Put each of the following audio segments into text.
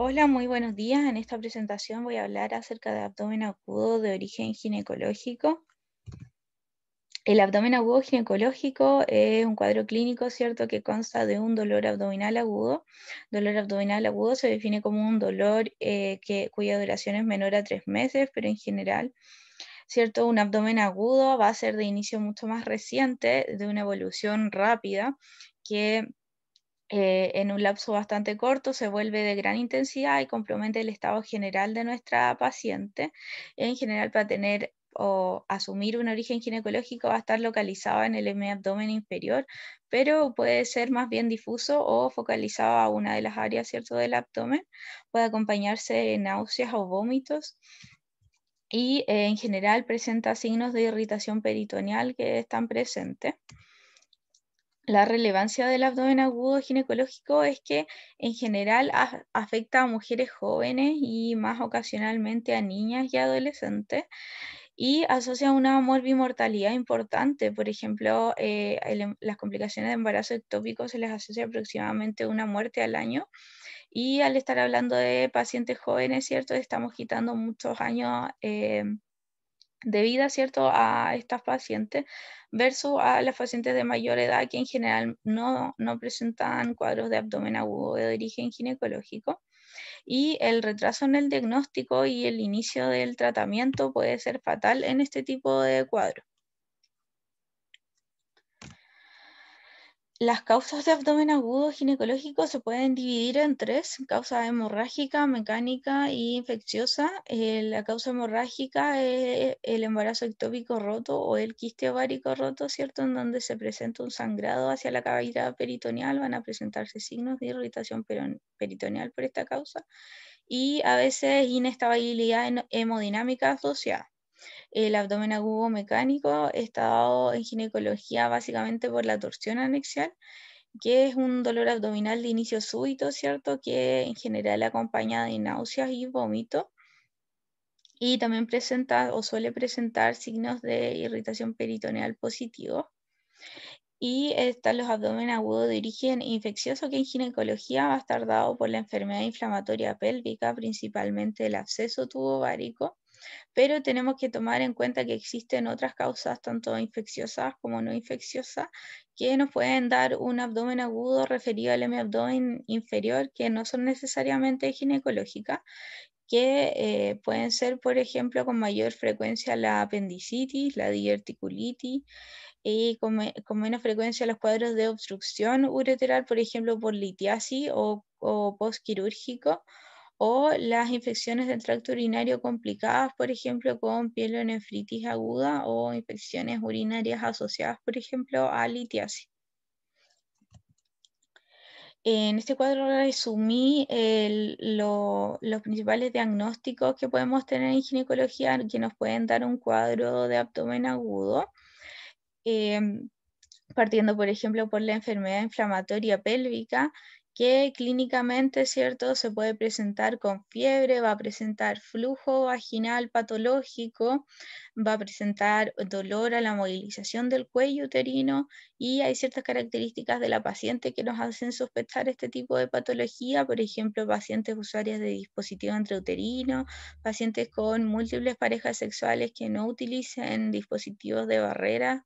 Hola, muy buenos días. En esta presentación voy a hablar acerca de abdomen agudo de origen ginecológico. El abdomen agudo ginecológico es un cuadro clínico, ¿cierto?, que consta de un dolor abdominal agudo. Dolor abdominal agudo se define como un dolor eh, que, cuya duración es menor a tres meses, pero en general, ¿cierto?, un abdomen agudo va a ser de inicio mucho más reciente, de una evolución rápida, que eh, en un lapso bastante corto se vuelve de gran intensidad y compromete el estado general de nuestra paciente. En general, para tener o asumir un origen ginecológico va a estar localizado en el M abdomen inferior, pero puede ser más bien difuso o focalizado a una de las áreas ¿cierto? del abdomen. Puede acompañarse de náuseas o vómitos y eh, en general presenta signos de irritación peritoneal que están presentes la relevancia del abdomen agudo ginecológico es que en general afecta a mujeres jóvenes y más ocasionalmente a niñas y adolescentes y asocia una morbimortalidad importante. Por ejemplo, eh, em-, las complicaciones de embarazo ectópico se les asocia aproximadamente una muerte al año. Y al estar hablando de pacientes jóvenes, ¿cierto? Estamos quitando muchos años em, Debido ¿cierto?, a estas pacientes versus a las pacientes de mayor edad que en general no, no presentan cuadros de abdomen agudo de origen ginecológico. Y el retraso en el diagnóstico y el inicio del tratamiento puede ser fatal en este tipo de cuadros. Las causas de abdomen agudo ginecológico se pueden dividir en tres, causa hemorrágica, mecánica y infecciosa. Eh, la causa hemorrágica es el embarazo ectópico roto o el quiste ovárico roto, ¿cierto? En donde se presenta un sangrado hacia la cavidad peritoneal, van a presentarse signos de irritación peritoneal por esta causa y a veces inestabilidad hemodinámica asociada. El abdomen agudo mecánico está dado en ginecología básicamente por la torsión anexial, que es un dolor abdominal de inicio súbito, ¿cierto? Que en general acompaña de náuseas y vómitos Y también presenta o suele presentar signos de irritación peritoneal positivo. Y están los abdomen agudo de origen infeccioso, que en ginecología va a estar dado por la enfermedad inflamatoria pélvica, principalmente el absceso tubo pero tenemos que tomar en cuenta que existen otras causas, tanto infecciosas como no infecciosas, que nos pueden dar un abdomen agudo referido al abdomen inferior, que no son necesariamente ginecológicas, que eh, pueden ser, por ejemplo, con mayor frecuencia la apendicitis, la diverticulitis, y con, menos frecuencia los cuadros de obstrucción ureteral, por ejemplo, por litiasis o, o postquirúrgico o las infecciones del tracto urinario complicadas, por ejemplo, con pielonefritis aguda o infecciones urinarias asociadas, por ejemplo, a litiasis. En este cuadro resumí los principales diagnósticos que podemos tener en ginecología que nos pueden dar un cuadro de abdomen agudo, em, partiendo, por ejemplo, por la enfermedad inflamatoria pélvica, que clínicamente, ¿cierto? Se puede presentar con fiebre, va a presentar flujo vaginal patológico, va a presentar dolor a la movilización del cuello uterino y hay ciertas características de la paciente que nos hacen sospechar este tipo de patología, por ejemplo, pacientes usuarias de dispositivos intrauterino pacientes con múltiples parejas sexuales que no utilicen dispositivos de barrera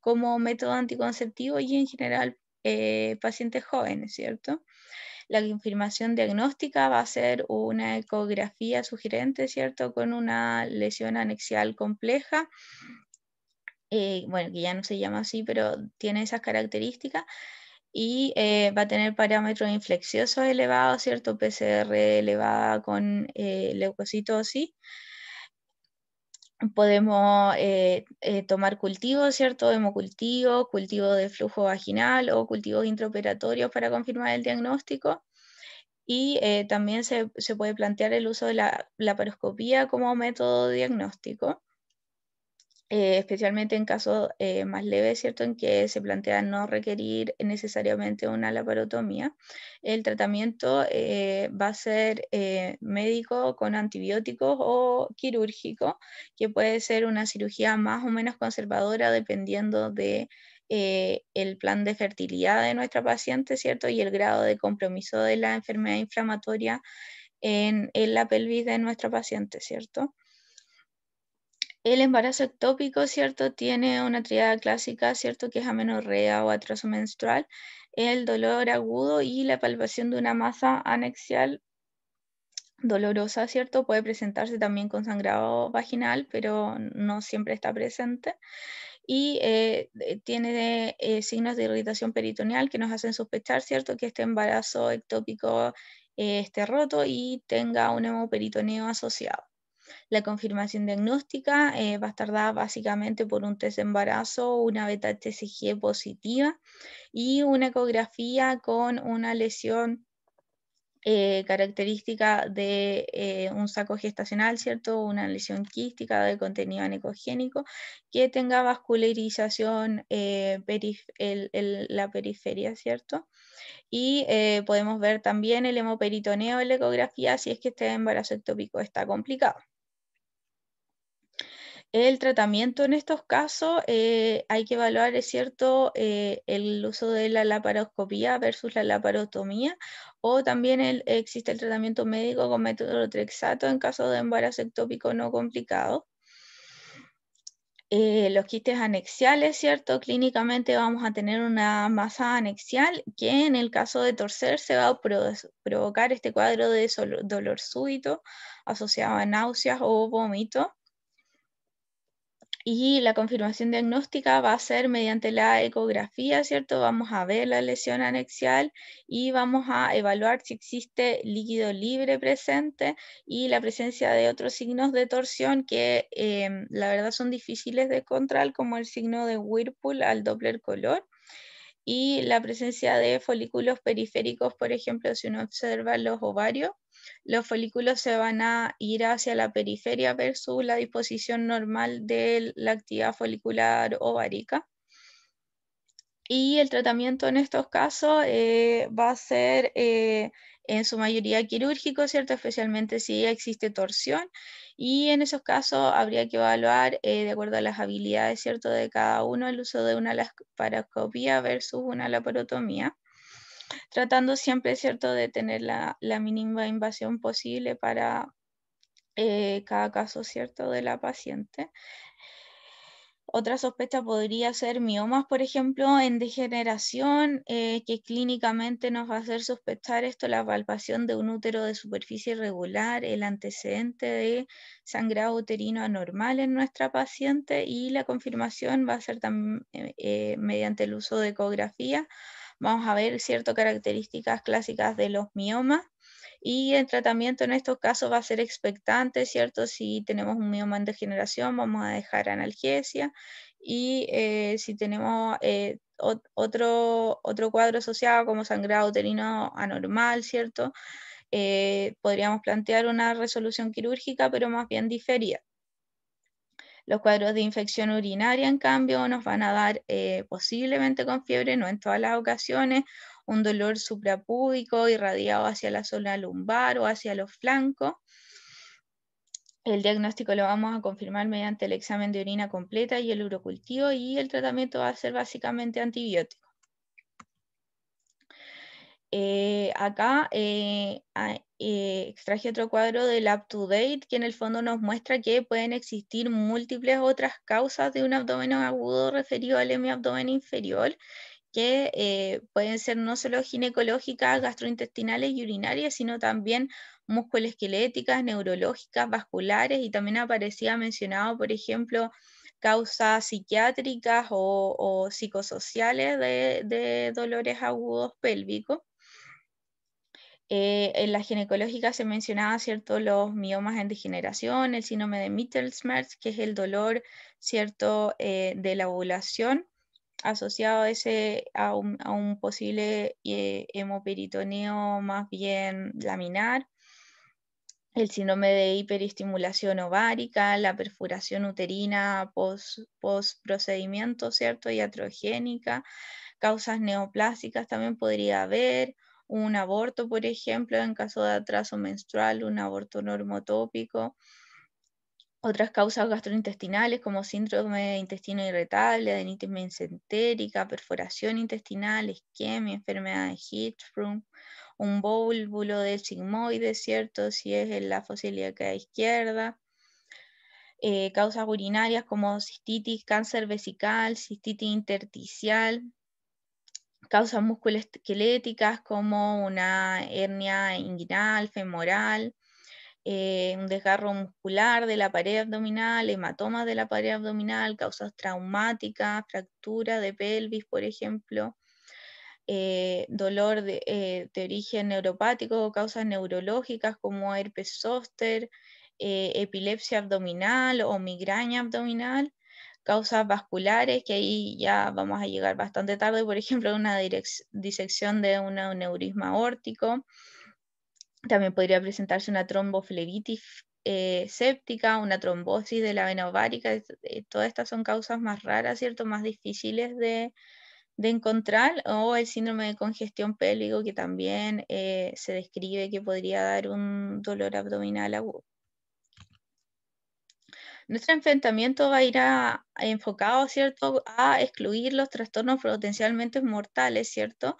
como método anticonceptivo y en general eh, pacientes jóvenes, ¿cierto? La confirmación diagnóstica va a ser una ecografía sugerente, ¿cierto? Con una lesión anexial compleja eh, bueno, que ya no se llama así, pero tiene esas características, y eh, va a tener parámetros inflexiosos elevados, ¿cierto? PCR elevada con leucocitosis, podemos eh, eh, tomar cultivos, ¿cierto? Hemocultivo, cultivo de flujo vaginal o cultivos intraoperatorios para confirmar el diagnóstico. Y eh, también se, se, puede plantear el uso de la laparoscopía como método diagnóstico. Eh, especialmente en casos eh, más leves, ¿cierto? En que se plantea no requerir necesariamente una laparotomía. El tratamiento eh, va a ser médico con antibióticos o quirúrgico, que puede ser una cirugía más o menos conservadora dependiendo de... el plan de fertilidad de nuestra paciente, ¿cierto? Y el grado de compromiso de la enfermedad inflamatoria en, en la pelvis de nuestra paciente, ¿cierto? El embarazo ectópico, ¿cierto? Tiene una tríada clásica, ¿cierto? Que es amenorrea o atraso menstrual, el dolor agudo y la palpación de una masa anexial dolorosa, ¿cierto? Puede presentarse también con sangrado vaginal, pero no siempre está presente. Y eh, tiene eh, signos de irritación peritoneal que nos hacen sospechar, ¿cierto? Que este embarazo ectópico eh, esté roto y tenga un hemoperitoneo asociado. La confirmación diagnóstica eh, va a estar dada básicamente por un test de embarazo, una beta TCG positiva y una ecografía con una lesión eh, característica de eh, un saco gestacional, ¿cierto? Una lesión quística de contenido anecogénico que tenga vascularización en la periferia, ¿cierto? Y podemos ver también el hemoperitoneo en la ecografía si es que este embarazo ectópico está complicado. El tratamiento en estos casos eh, hay que evaluar, es cierto, eh, el uso de la laparoscopía versus la laparotomía o también existe el tratamiento médico con metotrexato en caso de embarazo ectópico no complicado. Eh, los quistes anexiales, ¿cierto? Clínicamente vamos a tener una masa anexial que en el caso de torcer se va a provocar este cuadro de dolor súbito asociado a náuseas o vómito. Y la confirmación diagnóstica va a ser mediante la ecografía, ¿cierto? Vamos a ver la lesión anexial y vamos a evaluar si existe líquido libre presente y la presencia de otros signos de torsión que em, la verdad son difíciles de encontrar, como el signo de Whirlpool al Doppler color y la presencia de folículos periféricos, por ejemplo, si uno observa los ovarios los folículos se van a ir hacia la periferia versus la disposición normal de la actividad folicular ovárica. Y el tratamiento en estos casos eh, va a ser eh, en su mayoría quirúrgico, ¿cierto? Especialmente si existe torsión. Y en esos casos habría que evaluar, eh, de acuerdo a las habilidades, ¿cierto?, de cada uno, el uso de una laparoscopía versus una laparotomía tratando siempre, ¿cierto?, de tener la, mínima invasión posible para eh, cada caso, ¿cierto?, de la paciente. Otra sospecha podría ser miomas, por ejemplo, en degeneración, eh, que clínicamente nos va a hacer sospechar esto, la palpación de un útero de superficie irregular, el antecedente de sangrado uterino anormal en nuestra paciente y la confirmación va a ser también eh, mediante el uso de ecografía vamos a ver ciertas características clásicas de los miomas. Y el tratamiento en estos casos va a ser expectante, ¿cierto? Si tenemos un mioma en degeneración, vamos a dejar analgesia. Y eh, si tenemos eh, otro, otro cuadro asociado como sangrado uterino anormal, ¿cierto? Eh, podríamos plantear una resolución quirúrgica, pero más bien diferida. Los cuadros de infección urinaria, en cambio, nos van a dar eh, posiblemente con fiebre, no en todas las ocasiones, un dolor suprapúbico irradiado hacia la zona lumbar o hacia los flancos. El diagnóstico lo vamos a confirmar mediante el examen de orina completa y el urocultivo y el tratamiento va a ser básicamente antibiótico. Eh, acá eh, ah, eh, extraje otro cuadro del Up to Date, que en el fondo nos muestra que pueden existir múltiples otras causas de un abdomen agudo referido al hemiabdomen inferior, que pueden ser no solo ginecológicas, gastrointestinales y urinarias, sino también musculoesqueléticas, neurológicas, vasculares, y también aparecía mencionado, por ejemplo, causas psiquiátricas o, psicosociales de dolores agudos pélvicos. Eh, en la ginecológica se mencionaba, ¿cierto?, los miomas en degeneración, el síndrome de Mittelschmerz, que es el dolor, ¿cierto?, eh, de la ovulación asociado a, ese, a, un, posible eh, hemoperitoneo más bien laminar, el síndrome de hiperestimulación ovárica, la perforación uterina post, procedimiento, ¿cierto?, y atrogénica, causas neoplásicas también podría haber, un aborto, por ejemplo, en caso de atraso menstrual, un aborto normotópico, otras causas gastrointestinales como síndrome de intestino irritable, adenitis mesentérica, perforación intestinal, isquemia, enfermedad de Hirschsprung, un vólvulo de sigmoide, ¿cierto? Si es en la fosilidad que a izquierda. Eh, causas urinarias como cistitis, cáncer vesical, cistitis intersticial, causas musculoesqueléticas como una hernia inguinal, femoral, eh, un desgarro muscular de la pared abdominal, hematomas de la pared abdominal, causas traumáticas, fractura de pelvis, por ejemplo, eh, dolor de, eh, de, origen neuropático o causas neurológicas como herpes zóster, epilepsia abdominal o migraña abdominal causas vasculares, que ahí ya vamos a llegar bastante tarde, por ejemplo, una disección de un neurisma órtico, También podría presentarse una tromboflebitis eh, séptica, una trombosis de la vena ovárica. Eh, todas estas son causas más raras, ¿cierto? Más difíciles de, encontrar. O el síndrome de congestión pélvico, que también eh, se describe que podría dar un dolor abdominal agudo. Nuestro enfrentamiento va a ir enfocado, ¿cierto?, a excluir los trastornos potencialmente mortales, ¿cierto?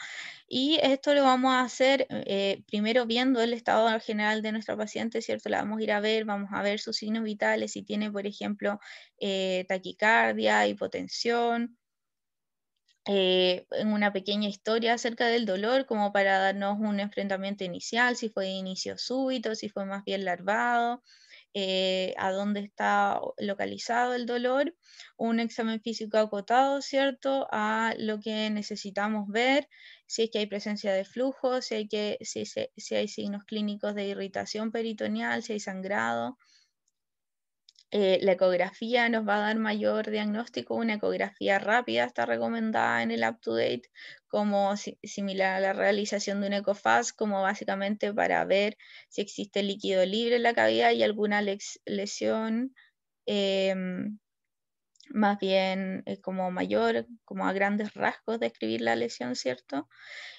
Y esto lo vamos a hacer eh, primero viendo el estado general de nuestra paciente, ¿cierto? La vamos a ir a ver, vamos a ver sus signos vitales, si tiene, por ejemplo, eh, taquicardia, hipotensión, eh, en una pequeña historia acerca del dolor, como para darnos un enfrentamiento inicial, si fue de inicio súbito, si fue más bien larvado, eh, a dónde está localizado el dolor, un examen físico acotado, ¿cierto? A lo que necesitamos ver, si es que hay presencia de flujo, si hay, si hay signos clínicos de irritación peritoneal, si hay sangrado, eh, la ecografía nos va a dar mayor diagnóstico, una ecografía rápida está recomendada en el up-to-date, como similar a la realización de un ecofaz, como básicamente para ver si existe líquido libre en la cavidad y alguna lesión em, más bien eh, como mayor, como a grandes rasgos describir la lesión, ¿cierto?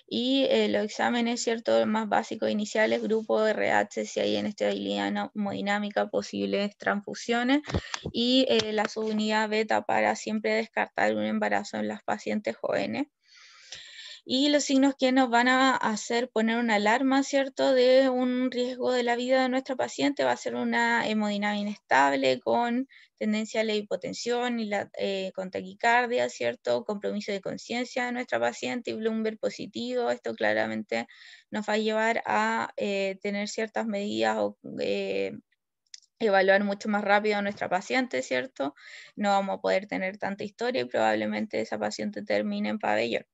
Y eh, los exámenes, ¿cierto? Más básicos iniciales, grupo RH, si hay en estabilidad hemodinámica, posibles transfusiones y eh, la subunidad beta para siempre descartar un embarazo en las pacientes jóvenes y los signos que nos van a hacer poner una alarma, ¿cierto?, de un riesgo de la vida de nuestra paciente va a ser una hemodinámica inestable con tendencia a la hipotensión y la, eh, con taquicardia, ¿cierto?, compromiso de conciencia de nuestra paciente y Bloomberg positivo. Esto claramente nos va a llevar a eh, tener ciertas medidas o... Eh, evaluar mucho más rápido a nuestra paciente, ¿cierto? No vamos a poder tener tanta historia y probablemente esa paciente termine en pabellón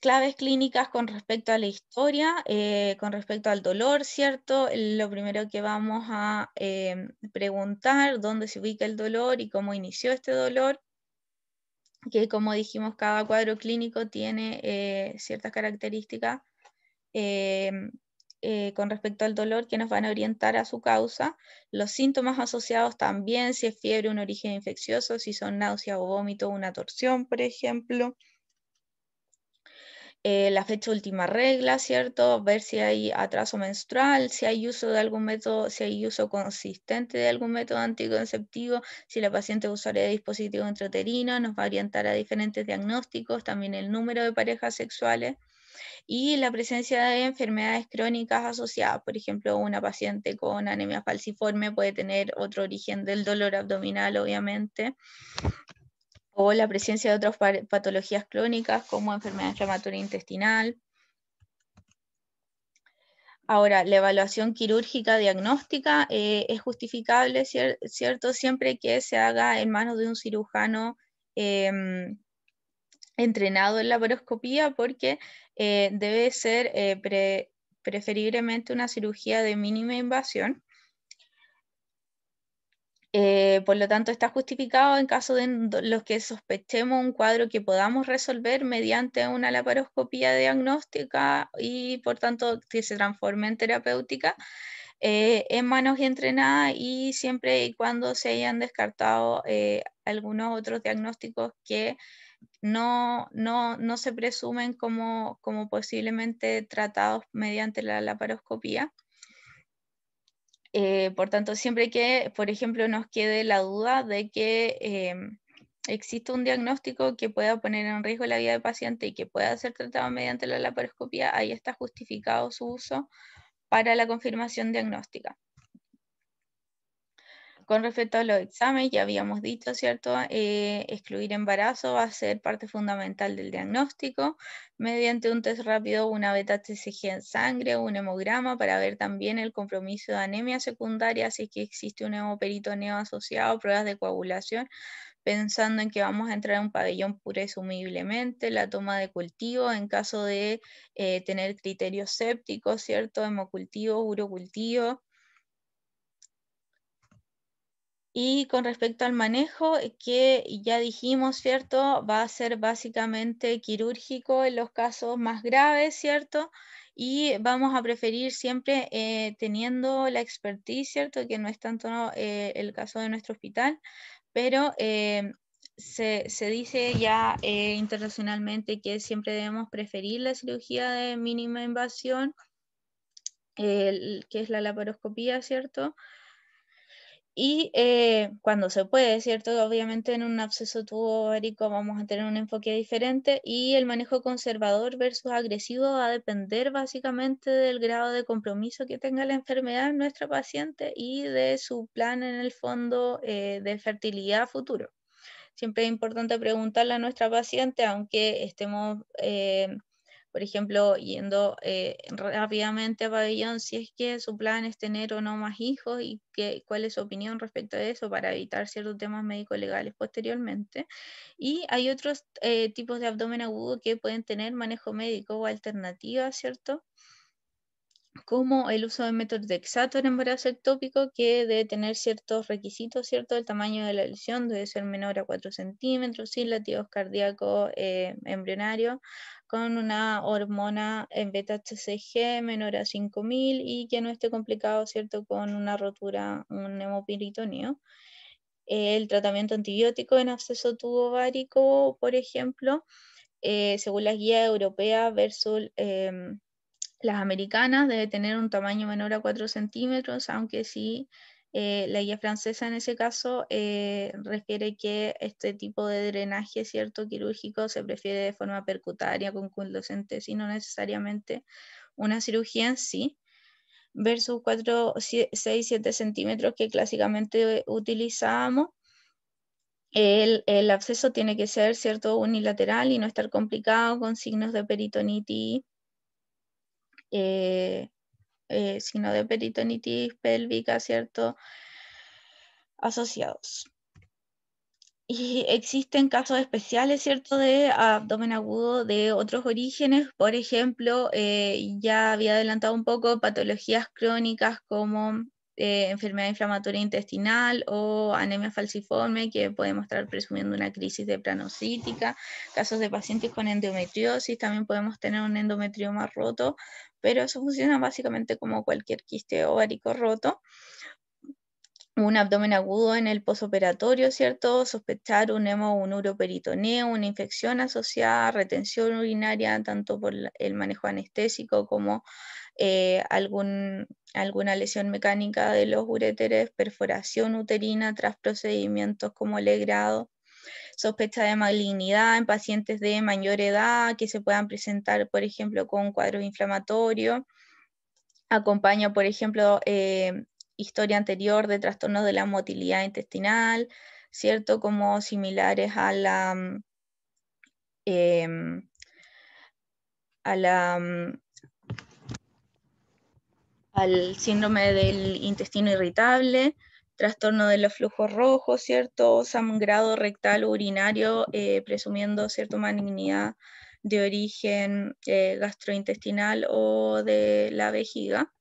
claves clínicas con respecto a la historia, eh, con respecto al dolor, ¿cierto? Lo primero que vamos a eh, preguntar, dónde se ubica el dolor y cómo inició este dolor, que como dijimos, cada cuadro clínico tiene eh, ciertas características con respecto al dolor que nos van a orientar a su causa. Los síntomas asociados también, si es fiebre, un origen infeccioso, si son náusea o vómito, una torsión, por ejemplo eh, la fecha última regla, ¿cierto? Ver si hay atraso menstrual, si hay uso de algún método, si hay uso consistente de algún método anticonceptivo, si la paciente es dispositivo intrauterino, nos va a orientar a diferentes diagnósticos, también el número de parejas sexuales y la presencia de enfermedades crónicas asociadas. Por ejemplo, una paciente con anemia falciforme puede tener otro origen del dolor abdominal, obviamente, o la presencia de otras patologías crónicas como enfermedad inflamatoria intestinal. Ahora, la evaluación quirúrgica diagnóstica eh, es justificable, ¿cierto? Siempre que se haga en manos de un cirujano em, entrenado en laparoscopía porque eh, debe ser eh, preferiblemente una cirugía de mínima invasión eh, por lo tanto, está justificado en caso de los que sospechemos un cuadro que podamos resolver mediante una laparoscopía diagnóstica y, por tanto, que se transforme en terapéutica eh, en manos entrenadas y siempre y cuando se hayan descartado eh, algunos otros diagnósticos que no, no, no se presumen como, como posiblemente tratados mediante la laparoscopía. Eh, por tanto, siempre que, por ejemplo, nos quede la duda de que em, existe un diagnóstico que pueda poner en riesgo la vida del paciente y que pueda ser tratado mediante la laparoscopia, ahí está justificado su uso para la confirmación diagnóstica con respecto a los exámenes, ya habíamos dicho, ¿cierto? Eh, excluir embarazo va a ser parte fundamental del diagnóstico mediante un test rápido, una beta TCG en sangre, un hemograma para ver también el compromiso de anemia secundaria, si es que existe un hemoperitoneo asociado, pruebas de coagulación, pensando en que vamos a entrar en un pabellón presumiblemente, la toma de cultivo en caso de eh, tener criterios sépticos, ¿cierto? Hemocultivo, urocultivo Y con respecto al manejo, que ya dijimos, ¿cierto? Va a ser básicamente quirúrgico en los casos más graves, ¿cierto? Y vamos a preferir siempre eh, teniendo la expertise, ¿cierto? Que no es tanto eh, el caso de nuestro hospital, pero eh, se, se, dice ya internacionalmente que siempre debemos preferir la cirugía de mínima invasión, que es la laparoscopía, ¿cierto? Y eh, cuando se puede, ¿cierto? Obviamente en un absceso tubo vamos a tener un enfoque diferente y el manejo conservador versus agresivo va a depender básicamente del grado de compromiso que tenga la enfermedad en nuestra paciente y de su plan en el fondo eh, de fertilidad futuro. Siempre es importante preguntarle a nuestra paciente, aunque estemos eh, por ejemplo, yendo eh, rápidamente a pabellón, si es que su plan es tener o no más hijos y cuál es su opinión respecto a eso para evitar ciertos temas médico-legales posteriormente. Y hay otros eh, tipos de abdomen agudo que pueden tener manejo médico o alternativa, ¿cierto? como el uso de métodos de exato en embarazo ectópico, que debe tener ciertos requisitos, ¿cierto? El tamaño de la lesión debe ser menor a 4 centímetros, sin latidos cardíacos eh, embrionarios, con una hormona en beta-HCG menor a 5000 y que no esté complicado, ¿cierto? Con una rotura, un hemopiritoneo. El tratamiento antibiótico en acceso tubo ovárico, por ejemplo, eh, según las guías europeas, versus em, las americanas debe tener un tamaño menor a 4 centímetros, aunque sí eh, la guía francesa en ese caso eh, refiere que este tipo de drenaje cierto quirúrgico se prefiere de forma percutaria con conducentes y no necesariamente una cirugía en sí versus 4, 6, 7 centímetros que clásicamente utilizábamos. El, el, tiene que ser cierto unilateral y no estar complicado con signos de peritonitis eh, eh, sino de peritonitis pélvica, ¿cierto? Asociados. Y existen casos especiales, ¿cierto?, de abdomen agudo de otros orígenes. Por ejemplo, eh, ya había adelantado un poco patologías crónicas como enfermedad inflamatoria intestinal o anemia falciforme que puede mostrar presumiendo una crisis de planocítica. Casos de pacientes con endometriosis, también podemos tener un endometrioma roto pero eso funciona básicamente como cualquier quiste ovárico roto. Un abdomen agudo en el posoperatorio, ¿cierto? Sospechar un hemo, un uroperitoneo, una infección asociada, retención urinaria, tanto por el manejo anestésico como eh, alguna lesión mecánica de los uréteres, perforación uterina tras procedimientos como grado sospecha de malignidad en pacientes de mayor edad que se puedan presentar, por ejemplo, con cuadro inflamatorio. Acompaña, por ejemplo, eh, historia anterior de trastornos de la motilidad intestinal, ¿cierto? Como similares a la... Mm, em, a la mm, al síndrome del intestino irritable, trastorno de los flujos rojos, ¿cierto? Sangrado rectal urinario, eh, presumiendo cierta malignidad de origen eh, gastrointestinal o de la vejiga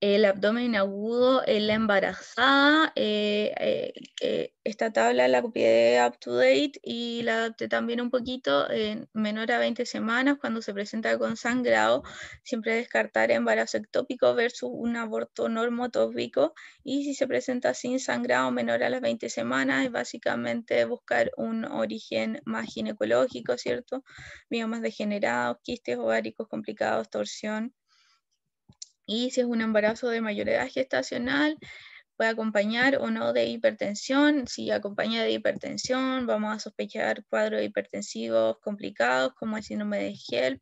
el abdomen agudo en eh, la embarazada. Eh, eh, esta tabla la copié de Up to Date y la adapté también un poquito en menor a 20 semanas cuando se presenta con sangrado. Siempre descartar embarazo ectópico versus un aborto normotópico. Y si se presenta sin sangrado menor a las 20 semanas, es básicamente buscar un origen más ginecológico, ¿cierto? Biomas degenerados, quistes ováricos complicados, torsión y si es un embarazo de mayor edad gestacional, puede acompañar o no de hipertensión. Si acompaña de hipertensión, vamos a sospechar cuadros hipertensivos complicados como el síndrome de HELP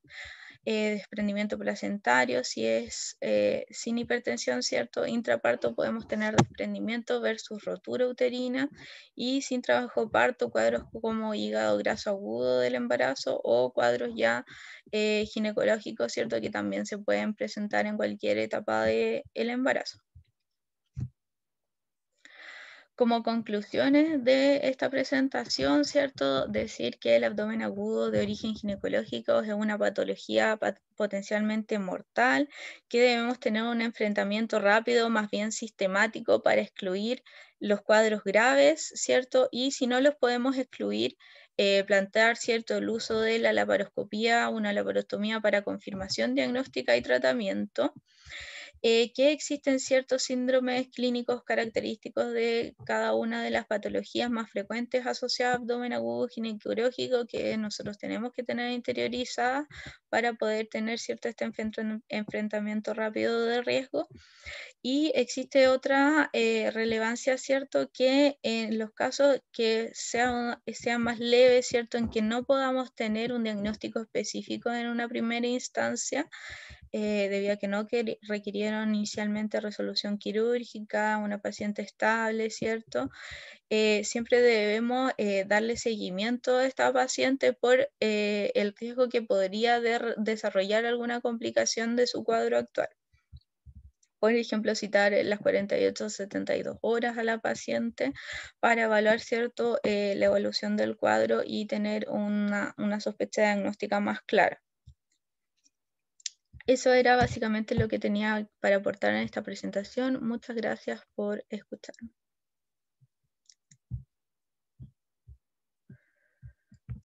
eh, desprendimiento placentario, si es eh, sin hipertensión, ¿cierto? Intraparto podemos tener desprendimiento versus rotura uterina y sin trabajo parto, cuadros como hígado graso agudo del embarazo o cuadros ya eh, ginecológicos, ¿cierto? Que también se pueden presentar en cualquier etapa del el embarazo. Como conclusiones de esta presentación, ¿cierto? Decir que el abdomen agudo de origen ginecológico es una patología potencialmente mortal, que debemos tener un enfrentamiento rápido, más bien sistemático, para excluir los cuadros graves, ¿cierto? Y si no los podemos excluir, eh, plantear cierto el uso de la laparoscopía, una laparostomía para confirmación diagnóstica y tratamiento. Eh, que existen ciertos síndromes clínicos característicos de cada una de las patologías más frecuentes asociadas a abdomen agudo ginecológico que nosotros tenemos que tener interiorizadas para poder tener cierto este enfrentamiento rápido de riesgo. Y existe otra eh, relevancia, ¿cierto? Que en los casos que sean, sean más leves, ¿cierto? En que no podamos tener un diagnóstico específico en una primera instancia, eh, debido a que no que requirieron inicialmente resolución quirúrgica, una paciente estable, ¿cierto? Eh, siempre debemos eh, darle seguimiento a esta paciente por eh, el riesgo que podría desarrollar alguna complicación de su cuadro actual. Por ejemplo, citar las 48 72 horas a la paciente para evaluar cierto, la evolución del cuadro y tener una, una sospecha diagnóstica más clara. Eso era básicamente lo que tenía para aportar en esta presentación. Muchas gracias por escucharme.